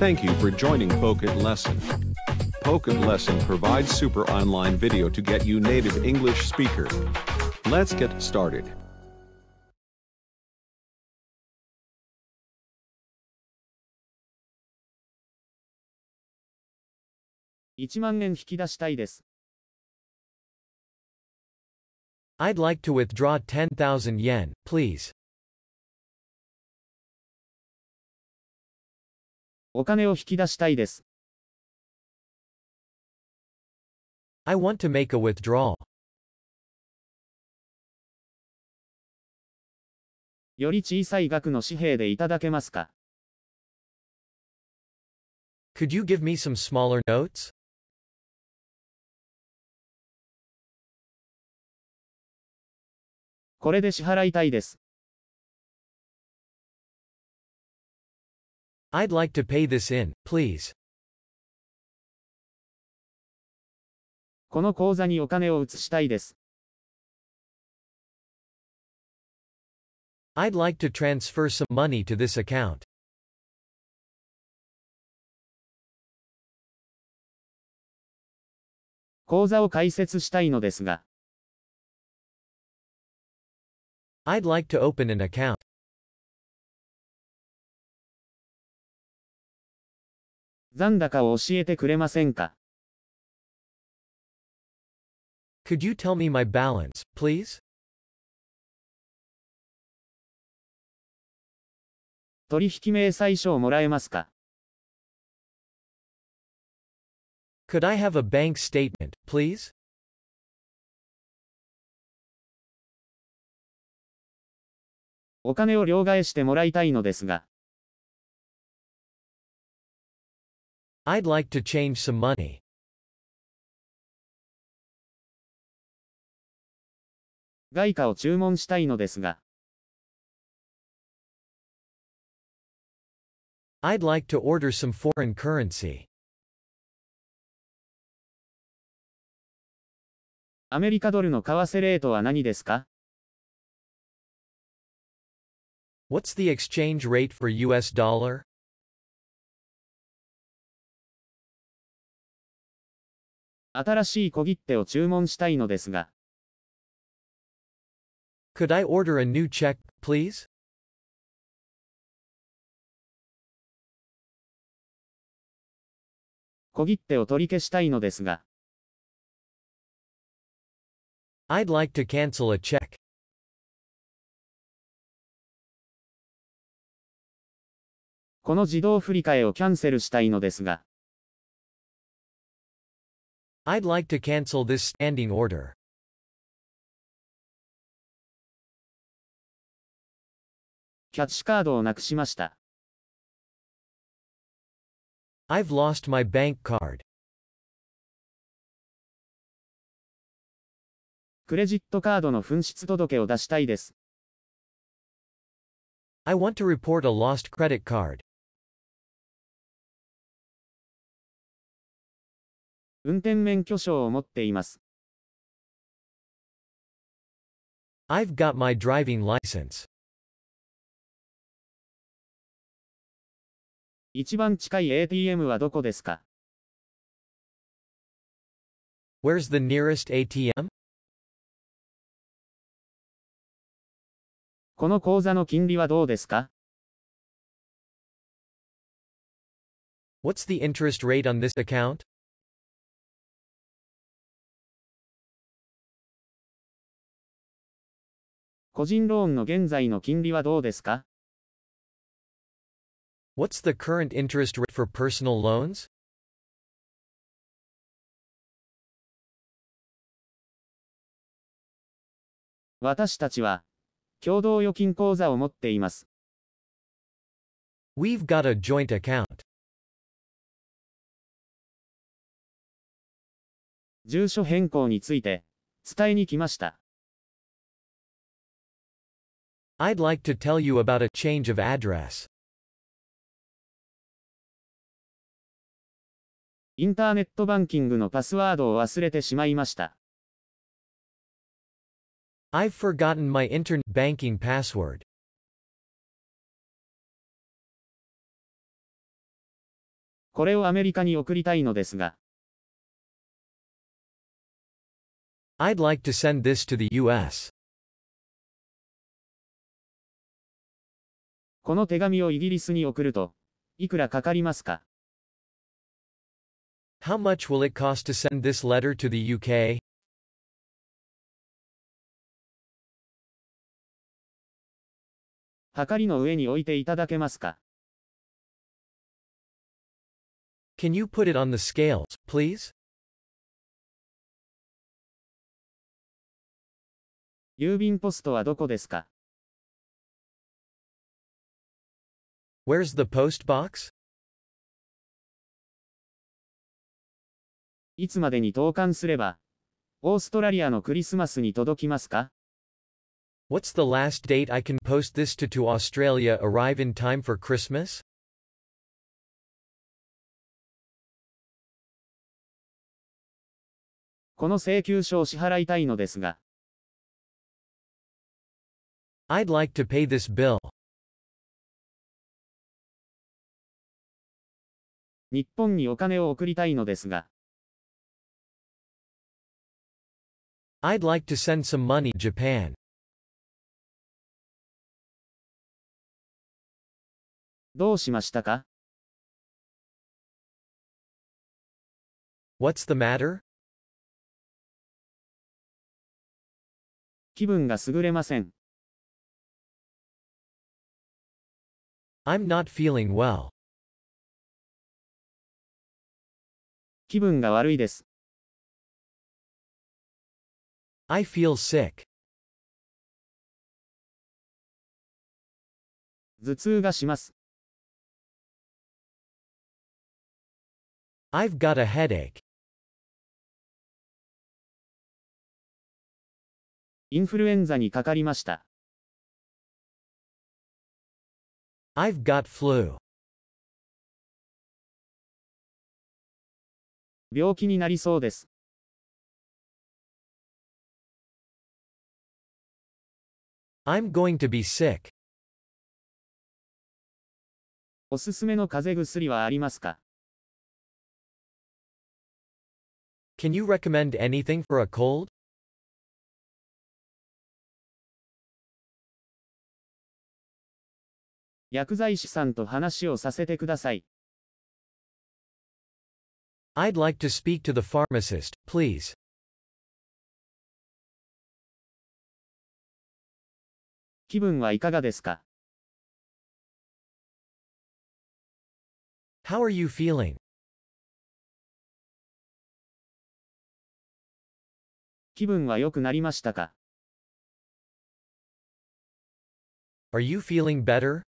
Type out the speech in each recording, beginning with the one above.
Thank you for joining Pocket Lesson. Pocket Lesson provides super online video to get you native English speaker. Let's get started. I'd like to withdraw 10,000 yen, please. お金を引き出したいです。I want to make a withdrawal. より小さい額の紙幣でいただけますか Could you give me some smaller notes? これで支払いたいです。I'd like to pay this in, please. この口座にお金を移したいです。I'd like to transfer some money to this account. i would like to open an account. 残高を教えてくれませんか Could you tell me my balance, please? 取引明細書をもらえますか Could I have a bank statement, please? お金を両替してもらいたいのですが。I'd like to change some money. i would like to order some foreign currency. アメリカドルの為替レートは何ですか What's the exchange rate for US dollar? 新しい小切手を注文したいのですが。Could I order a new check, please? を取り消したいのですが。I'd like to cancel a check. この自動振り替えをキャンセルしたいのですが。I'd like to cancel this standing order. i have lost my bank card. クレジットカードの紛失届を出したいです。I want to report a lost credit card. 運転免許証を持っています。I've got my driving license. 一番近い ATM はどこですか Where's the nearest ATM? この口座の金利はどうですか What's the interest rate on this account? 個人ローンの現在の金利はどうですか What's the current interest rate for personal loans? 私たちは共同預金口座を持っています。We've got a joint account. 住所変更について伝えに来ました。I'd like to tell you about a change of address. インターネットバンキングのパスワードを忘れてしまいました。I've forgotten my internet banking password. これをアメリカに送りたいのですが。I'd like to send this to the US. この手紙をイギリスに送ると、いくらかかりますか How much will it cost to send this letter to the UK? はかりの上に置いていただけますか Can you put it on the scales, please? 郵便ポストはどこですか Where's the post box? いつまでに投函すれば、オーストラリアのクリスマスに届きますか What's the last date I can post this to to Australia arrive in time for Christmas? この請求書を支払いたいのですが。I'd like to pay this bill. 日本にお金を送りたいのですが。I'd like to send some money Japan. どうしましたか ?What's the matter? 気分が優れません。I'm not feeling well. 気分が悪いです。I feel sick. 頭痛がします。I've got a headache. インフルエンザにかかりました。I've got flu. 病気になりそうです。I'm going to be sick. おすすめの風邪薬はありますか Can you recommend anything for a cold? 薬剤師さんと話をさせてください。I'd like to speak to the pharmacist, please. How are you feeling? Are you feeling better?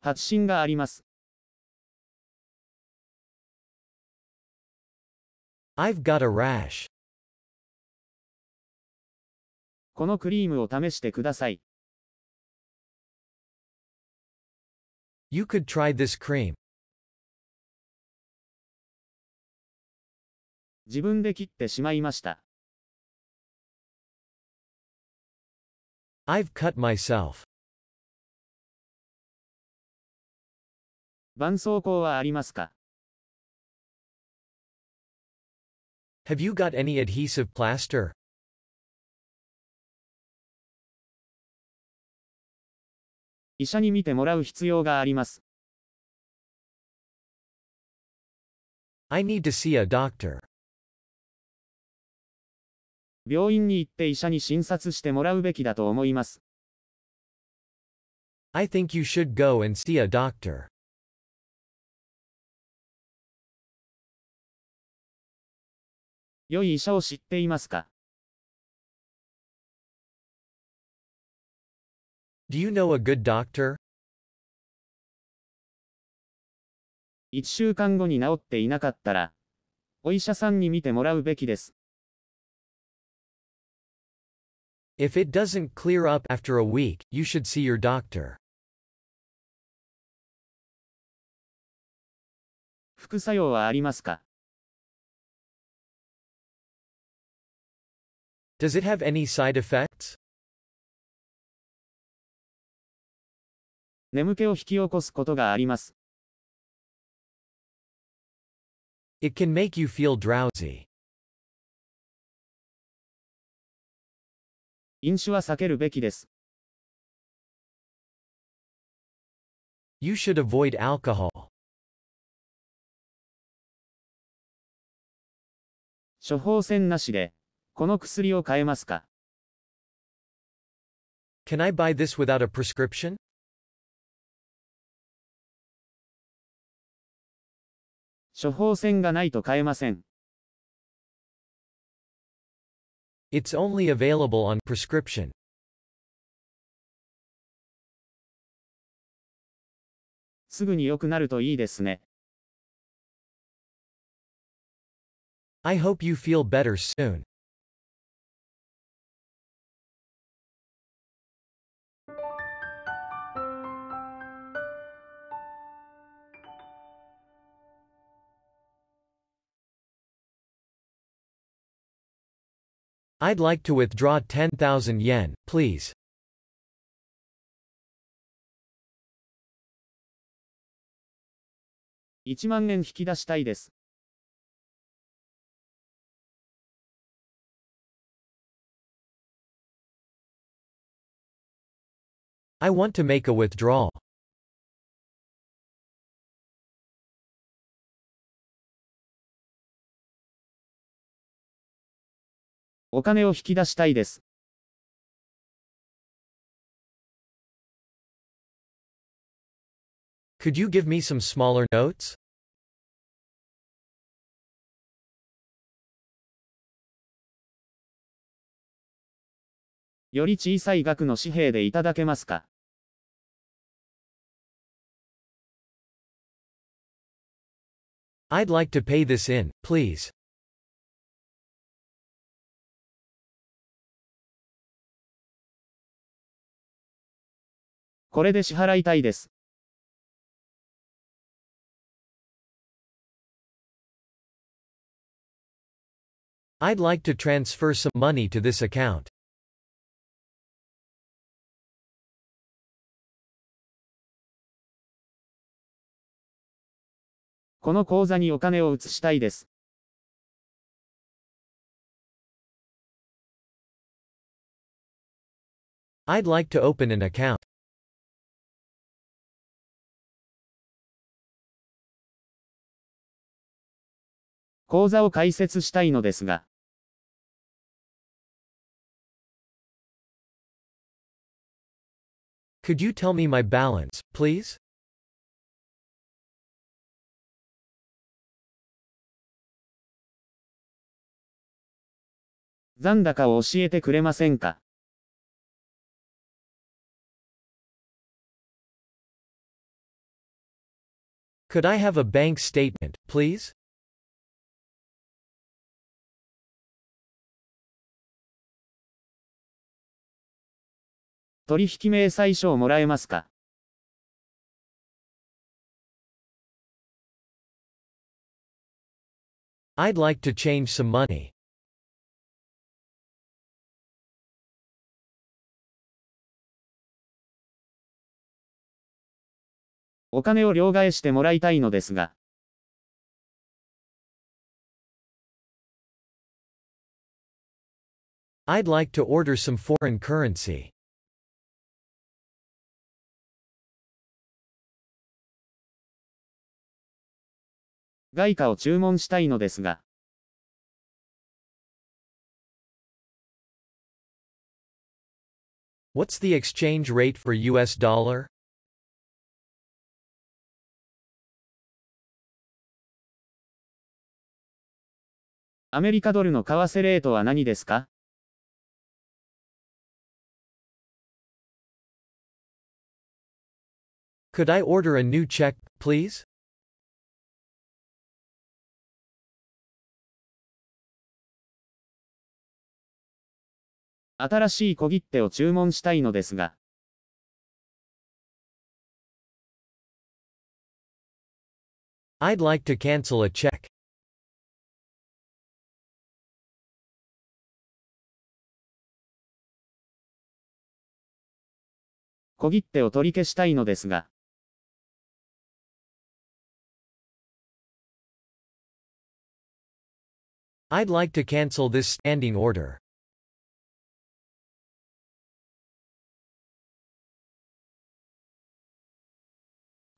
発信があります。I've got a rash. このクリームを試してください。You could try this cream. 自分で切ってしまいました。I've cut myself. 絆創膏はありますか Have you got any adhesive plaster? 医者に見てもらう必要があります。I need to see a doctor. 病院に行って医者に診察してもらうべきだと思います。I think you should go and see a doctor. 良い医者を知っていますか Do you know a good doctor? 1週間後に治っていなかったら、お医者さんに診てもらうべきです。If it doesn't clear up after a week, you should see your doctor. 副作用はありますか Does it have any side effects? 眠気を引き起こすことがあります。It can make you feel drowsy. 飲酒は避けるべきです。You should avoid alcohol. 処方箋なしでこの薬を買えますか Can I buy this without a prescription? It's only available on prescription. すぐに良くなるといいですね。I hope you feel better soon. I'd like to withdraw 10,000 yen, please. I want to make a withdrawal. お金を引き出したいです。Could you give me some smaller notes? より小さい額の紙幣でいただけますか I'd like to pay this in, please. これで支払いたいです。I'd like to transfer some money to this account. この口座にお金を移したいです。I'd like to open an account. 講座を開設したいのですが、Could you tell me my balance, please? Zandaka kuremasen ka? o shiete Could I have a bank statement, please? 取引明細書をもらえますか？I'd like to change some money. お金を両替してもらいたいのですが。I'd like to order some foreign currency. 外貨を注文したいのですが。What's the exchange rate for US dollar? アメリカドルの為替レートは何ですか Could I order a new check, please? 新しい小切手を注文したいのですが。I'd like to cancel a check. 小切手を取り消したいのですが。I'd like to cancel this standing order.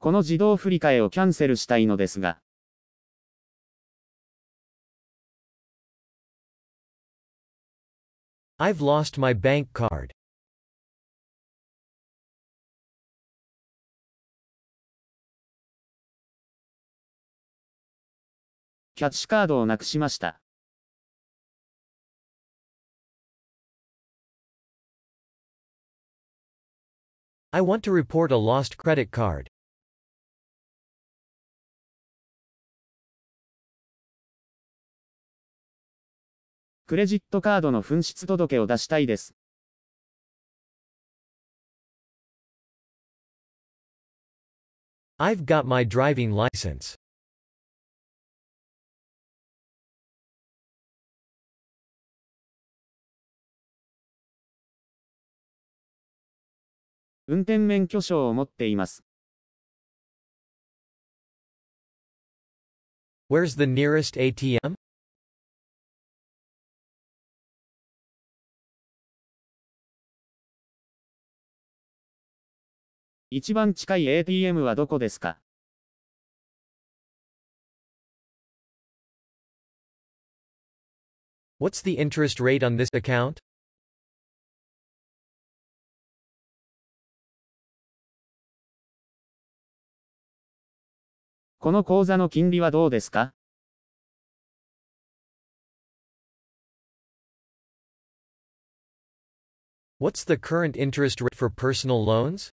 この自動振り替えをキャンセルしたいのですが、I've lost my bank card. キャッシュカードをなくしました。I want to report a lost credit card. クレジットカードの紛失届を出したいです。I've got my driving license. 運転免許証を持っています。Where's the nearest ATM? 一番近い ATM はどこですか？What's the interest rate on this account? この口座の金利はどうですか ?What's the current interest rate for personal loans?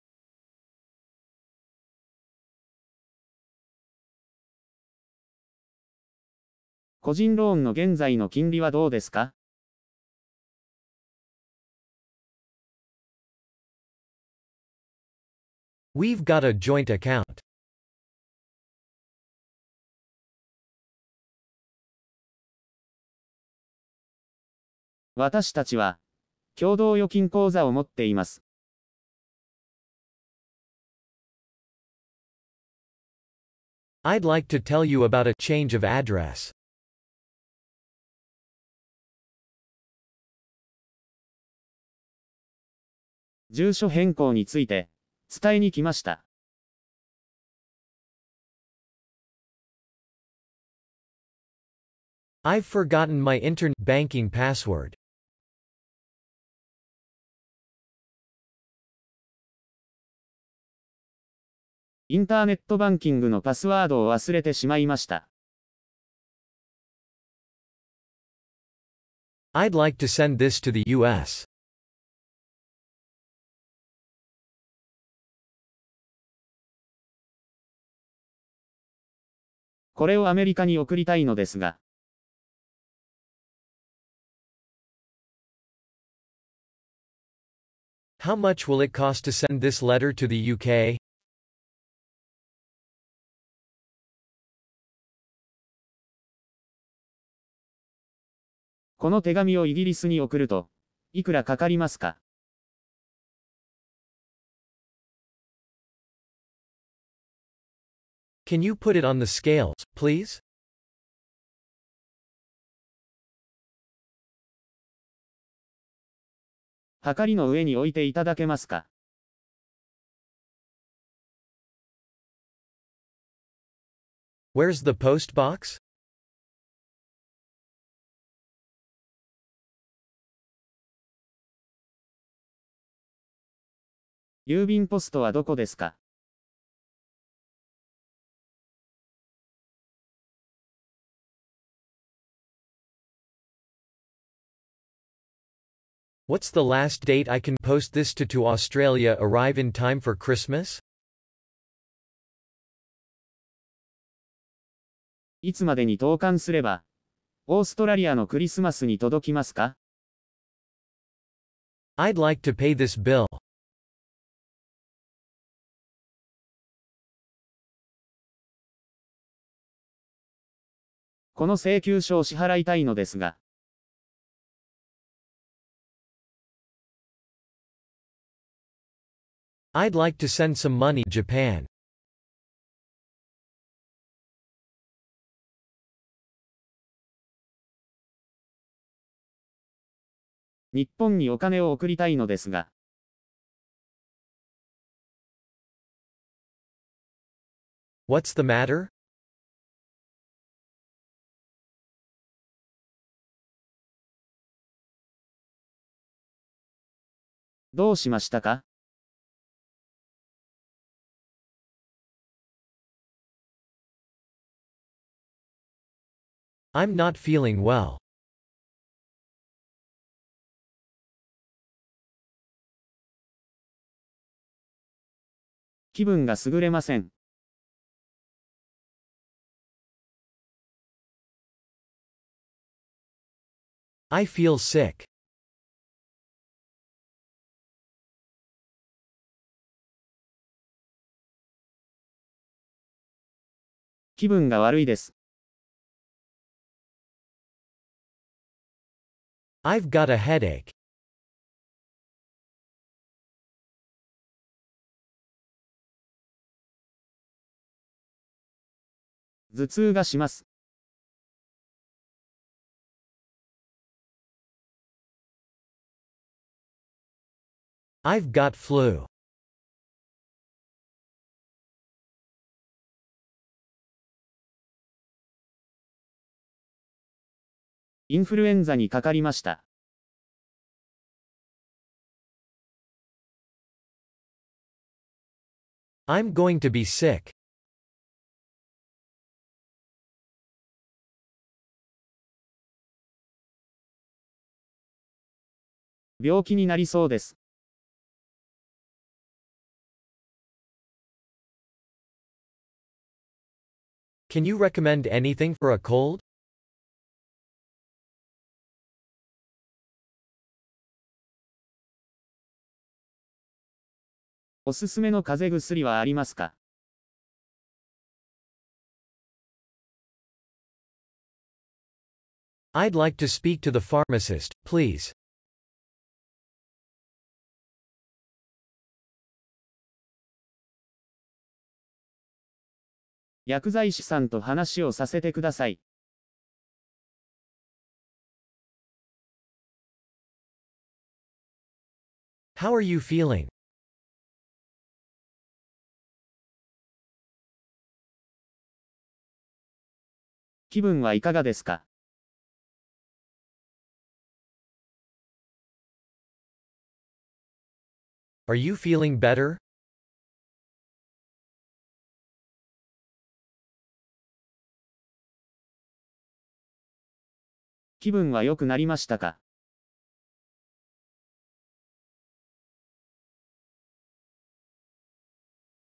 個人ローンの現在の金利はどうですか？We've got a joint account. 私たちは共同預金口座を持っています。I'd like to tell you about a change of address. 住所変更について、伝えに来ました。I've forgotten my internet banking password. インターネットバンキングのパスワードを忘れてしまいました。I'd like to send this to the US. これをアメリカに送りたいのですが。How much will it cost to send this letter to the UK? この手紙をイギリスに送ると、いくらかかりますか Can you put it on the scales, please? Where's the post box? Yubin posto w What's the last date I can post this to to Australia arrive in time for Christmas? いつまでに投函すれば、オーストラリアのクリスマスに届きますか ?I'd like to pay this bill. この請求書を支払いたいのですが。I'd like to send some money Japan. What's the matter? どうしましたか I'm not feeling well. 気分が優れません。I feel sick. 気分が悪いです。I've got a headache. I've got flu. インフルエンザにかかりました。I'm going to be sick. 病気になりそうです。Can you recommend anything for a cold? おすすめの風邪薬はありますか？I'd like to speak to the pharmacist, please. 薬剤師さんと話をさせてください。How are you feeling? 気分はいかがですか？Are you feeling better? 気分は良くなりましたか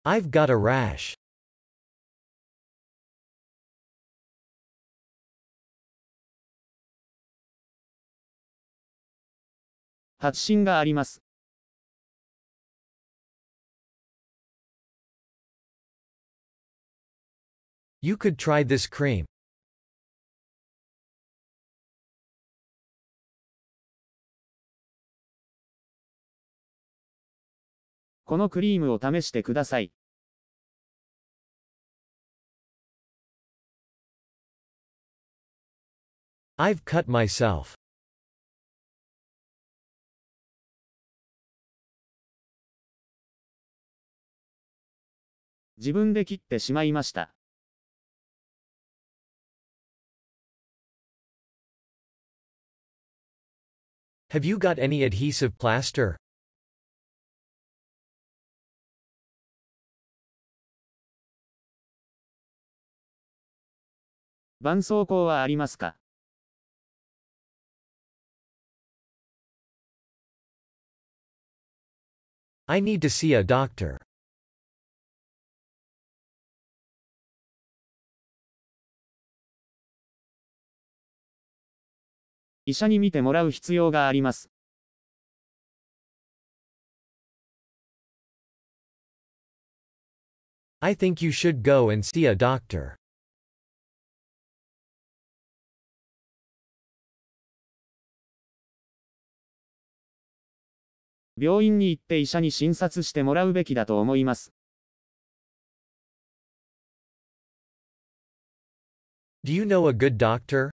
?I've got a rash. 発信があります。You could try this cream. このクリームを試してください。I've cut myself. 自分で切ってしまいました。Have you got any adhesive plaster? 絆創膏はありますか？I need to see a doctor. 医者に診てもらう必要があります。I think you should go and see a doctor. 病院に行って医者に診察してもらうべきだと思います。Do you know a good doctor?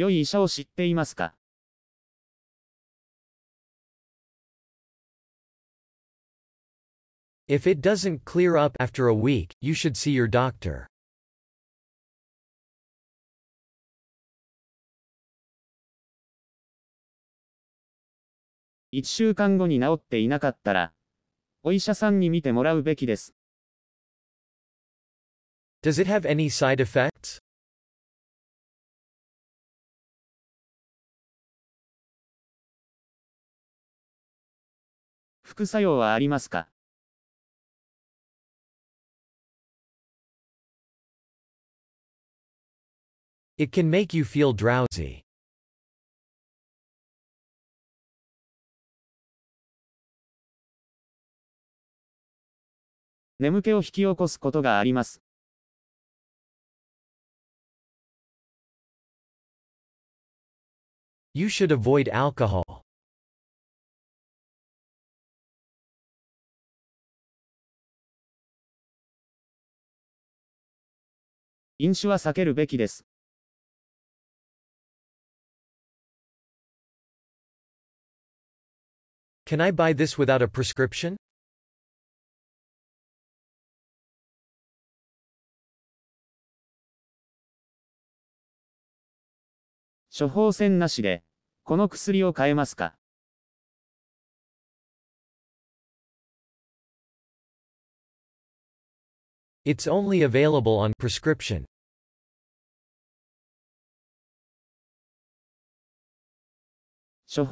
良い医者を知っていますか？If it doesn't clear up after a week, you should see your doctor. 1週間後に治っていなかったら、お医者さんに診てもらうべきです。Does it have any side effects? 副作用はありますか？It can make you feel drowsy. 眠気を引き起こすことがあります。You should avoid alcohol. 飲酒は避けるべきです。Can I buy this without a prescription? 処方箋なしで、この薬を買えますか It's only available on prescription. I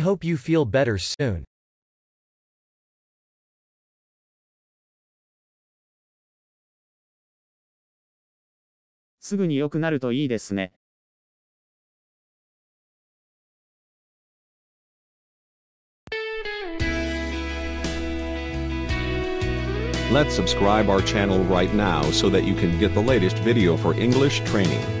hope you feel better soon. すぐに良くなるといいですね。Let's subscribe our channel right now so that you can get the latest video for English training.